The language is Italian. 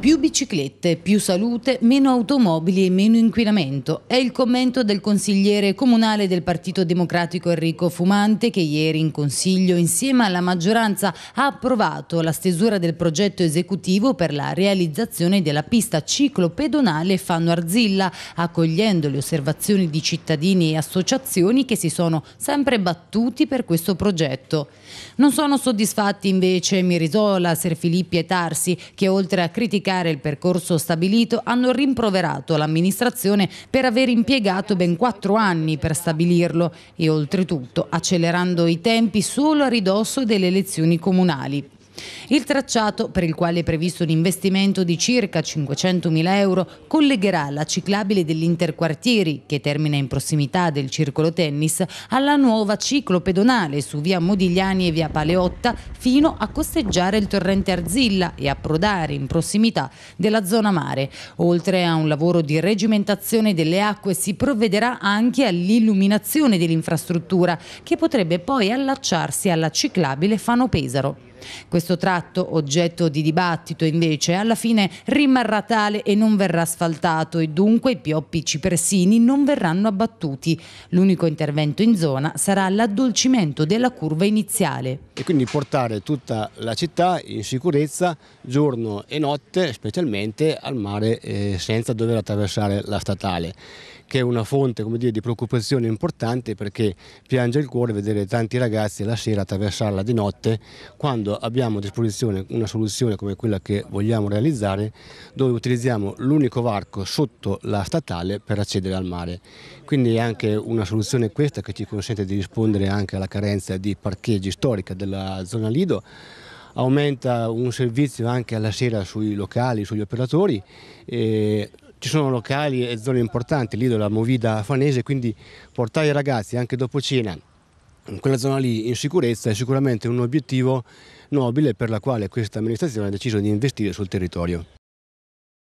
Più biciclette, più salute, meno automobili e meno inquinamento. È il commento del consigliere comunale del Partito Democratico Enrico Fumante che ieri in Consiglio insieme alla maggioranza ha approvato la stesura del progetto esecutivo per la realizzazione della pista ciclopedonale Fanno Arzilla, accogliendo le osservazioni di cittadini e associazioni che si sono sempre battuti per questo progetto. Non sono soddisfatti invece Mirisola, Ser Filippi e Tarsi che oltre a criticare modificare il percorso stabilito hanno rimproverato l'amministrazione per aver impiegato ben quattro anni per stabilirlo e oltretutto accelerando i tempi solo a ridosso delle elezioni comunali. Il tracciato, per il quale è previsto un investimento di circa 500.000 euro, collegherà la ciclabile dell'Interquartieri, che termina in prossimità del circolo tennis, alla nuova ciclo pedonale su via Modigliani e via Paleotta, fino a costeggiare il torrente Arzilla e approdare in prossimità della zona mare. Oltre a un lavoro di regimentazione delle acque, si provvederà anche all'illuminazione dell'infrastruttura, che potrebbe poi allacciarsi alla ciclabile Fano Pesaro. Questo tratto, oggetto di dibattito invece, alla fine rimarrà tale e non verrà asfaltato e dunque i pioppi cipressini non verranno abbattuti. L'unico intervento in zona sarà l'addolcimento della curva iniziale. E quindi portare tutta la città in sicurezza giorno e notte, specialmente al mare eh, senza dover attraversare la statale che è una fonte dire, di preoccupazione importante perché piange il cuore vedere tanti ragazzi la sera attraversarla di notte quando quando abbiamo a disposizione una soluzione come quella che vogliamo realizzare dove utilizziamo l'unico varco sotto la statale per accedere al mare. Quindi è anche una soluzione questa che ci consente di rispondere anche alla carenza di parcheggi storica della zona Lido aumenta un servizio anche alla sera sui locali, sugli operatori. E ci sono locali e zone importanti, lì della Movida Fanese, quindi portare i ragazzi anche dopo cena quella zona lì in sicurezza è sicuramente un obiettivo nobile per la quale questa amministrazione ha deciso di investire sul territorio.